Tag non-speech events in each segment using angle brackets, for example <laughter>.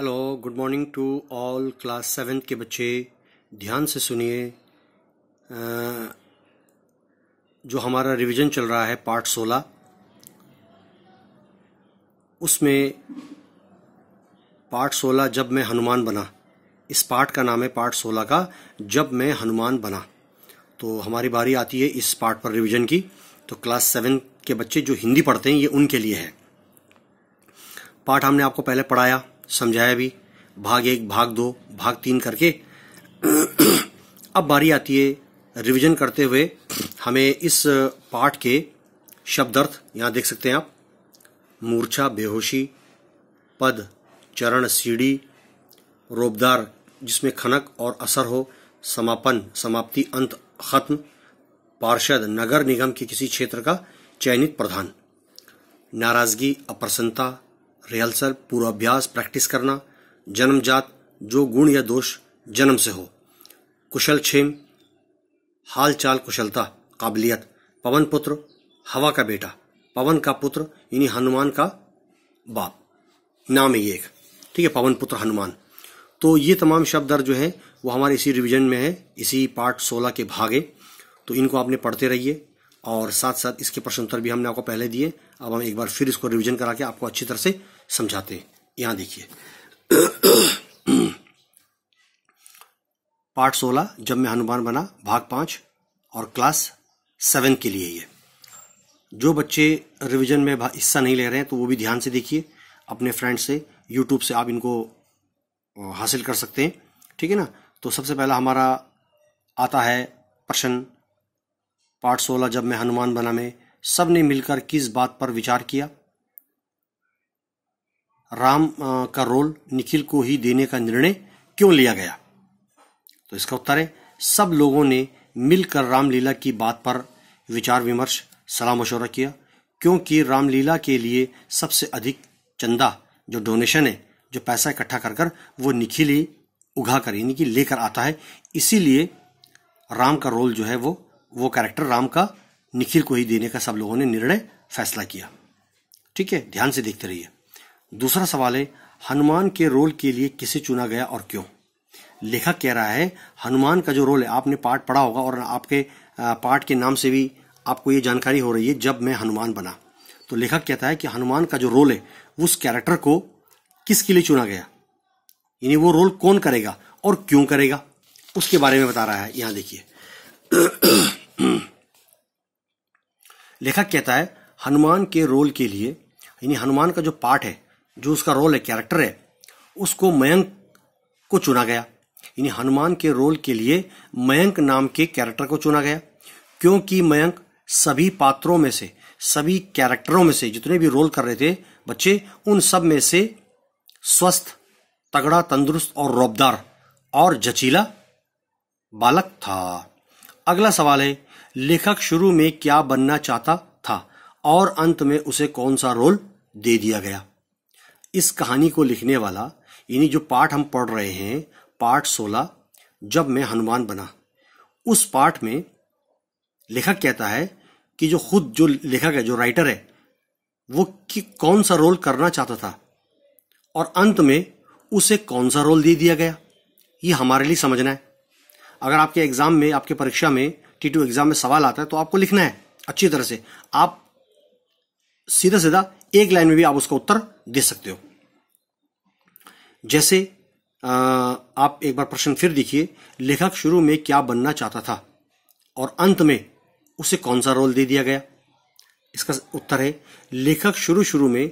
hello good morning to all class seventh के बच्चे ध्यान से सुनिए जो हमारा रिवीजन चल रहा है पार्ट सोलह उसमें पार्ट सोलह जब मैं हनुमान बना इस पार्ट का नाम है पार्ट सोलह का जब मैं हनुमान बना तो हमारी बारी आती है इस पार्ट पर रिवीजन की तो क्लास सेवन के बच्चे जो हिंदी पढ़ते हैं ये उनके लिए है पार्ट हमने आपको पहले पढ़ाया समझाया भी भाग एक भाग दो भाग तीन करके अब बारी आती है रिवीजन करते हुए हमें इस पाठ के शब्दार्थ यहाँ देख सकते हैं आप मूर्छा बेहोशी पद चरण सीढ़ी रोबदार जिसमें खनक और असर हो समापन समाप्ति अंत खत्म पार्षद नगर निगम के किसी क्षेत्र का चयनित प्रधान नाराजगी अप्रसन्नता रिहर्सल पूर्वाभ्यास प्रैक्टिस करना जन्मजात जो गुण या दोष जन्म से हो कुशल क्षेम हाल चाल कुशलता काबिलियत पवन पुत्र हवा का बेटा पवन का पुत्र यानी हनुमान का बाप नाम है ये एक ठीक है पवन पुत्र हनुमान तो ये तमाम शब्द दर जो है वो हमारे इसी रिवीजन में है इसी पार्ट सोलह के भागे तो इनको आपने पढ़ते रहिए और साथ साथ इसके प्रश्न उत्तर भी हमने आपको पहले दिए अब हम एक बार फिर इसको रिविजन करा के आपको अच्छी तरह से समझाते हैं यहाँ देखिए <clears throat> पार्ट सोलह जब मैं हनुमान बना भाग पांच और क्लास सेवन के लिए ये जो बच्चे रिवीजन में हिस्सा नहीं ले रहे हैं तो वो भी ध्यान से देखिए अपने फ्रेंड से यूट्यूब से आप इनको हासिल कर सकते हैं ठीक है ना तो सबसे पहला हमारा आता है प्रश्न पाठ सोलह जब मैं हनुमान बना में सब ने मिलकर किस बात पर विचार किया राम का रोल निखिल को ही देने का निर्णय क्यों लिया गया तो इसका उत्तर है सब लोगों ने मिलकर रामलीला की बात पर विचार विमर्श सलाह मशवरा किया क्योंकि रामलीला के लिए सबसे अधिक चंदा जो डोनेशन है जो पैसा इकट्ठा कर कर वो निखिल ही उघा कर यानी कि लेकर आता है इसीलिए राम का रोल जो है वो वो कैरेक्टर राम का निखिल को ही देने का सब लोगों ने निर्णय फैसला किया ठीक है ध्यान से देखते रहिए दूसरा सवाल है हनुमान के रोल के लिए किसे चुना गया और क्यों लेखक कह रहा है हनुमान का जो रोल है आपने पाठ पढ़ा होगा और आपके पाठ के नाम से भी आपको ये जानकारी हो रही है जब मैं हनुमान बना तो लेखक कहता है कि हनुमान का जो रोल है उस कैरेक्टर को किसके लिए चुना गया यानी वो रोल कौन करेगा और क्यों करेगा उसके बारे में बता रहा है यहां देखिए <clears throat> लेखक कहता है हनुमान के रोल के लिए यानी हनुमान का जो पार्ट है जो उसका रोल है कैरेक्टर है उसको मयंक को चुना गया यानी हनुमान के रोल के लिए मयंक नाम के कैरेक्टर को चुना गया क्योंकि मयंक सभी पात्रों में से सभी कैरेक्टरों में से जितने भी रोल कर रहे थे बच्चे उन सब में से स्वस्थ तगड़ा तंदुरुस्त और रौबदार और जचीला बालक था अगला सवाल है लेखक शुरू में क्या बनना चाहता था और अंत में उसे कौन सा रोल दे दिया गया इस कहानी को लिखने वाला यानी जो पाठ हम पढ़ रहे हैं पाठ सोलह जब मैं हनुमान बना उस पाठ में लेखक कहता है कि जो खुद जो लेखक है जो राइटर है वो कि कौन सा रोल करना चाहता था और अंत में उसे कौन सा रोल दे दिया गया ये हमारे लिए समझना है अगर आपके एग्जाम में आपके परीक्षा में टी टू एग्जाम में सवाल आता है तो आपको लिखना है अच्छी तरह से आप सीधा सीधा एक लाइन में भी आप उसका उत्तर दे सकते हो जैसे आप एक बार प्रश्न फिर देखिए लेखक शुरू में क्या बनना चाहता था और अंत में उसे कौन सा रोल दे दिया गया इसका उत्तर है लेखक शुरू शुरू में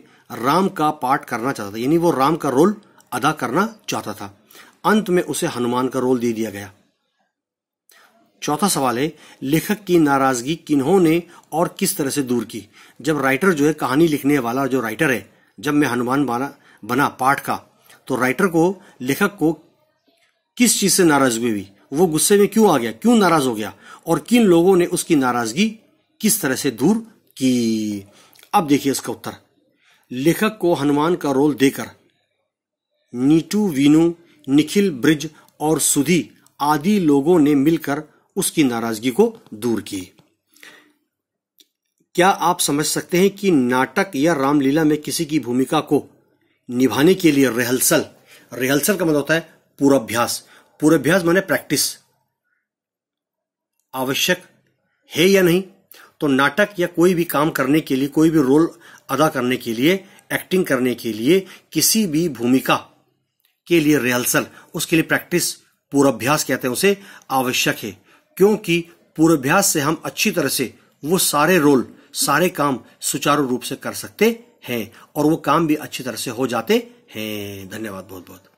राम का पाठ करना चाहता था यानी वो राम का रोल अदा करना चाहता था अंत में उसे हनुमान का रोल दे दिया गया चौथा सवाल है लेखक की नाराजगी किन्हों ने और किस तरह से दूर की जब राइटर जो है कहानी लिखने वाला जो राइटर है जब मैं हनुमान बना बना पाठ का तो राइटर को लेखक को किस चीज से नाराजगी हुई वो गुस्से में क्यों आ गया क्यों नाराज हो गया और किन लोगों ने उसकी नाराजगी किस तरह से दूर की अब देखिए इसका उत्तर लेखक को हनुमान का रोल देकर नीटू वीनू निखिल ब्रिज और सुधी आदि लोगों ने मिलकर उसकी नाराजगी को दूर की क्या आप समझ सकते हैं कि नाटक या रामलीला में किसी की भूमिका को निभाने के लिए रिहर्सल रिहर्सल का मतलब होता है पूर्वाभ्यास पूर्वाभ्यास माने प्रैक्टिस आवश्यक है या नहीं तो नाटक या कोई भी काम करने के लिए कोई भी रोल अदा करने के लिए एक्टिंग करने के लिए किसी भी भूमिका के लिए रिहर्सल उसके लिए प्रैक्टिस पूर्वाभ्यास कहते हैं उसे आवश्यक है क्योंकि पूर्वाभ्यास से हम अच्छी तरह से वो सारे रोल सारे काम सुचारू रूप से कर सकते हैं और वो काम भी अच्छी तरह से हो जाते हैं धन्यवाद बहुत बहुत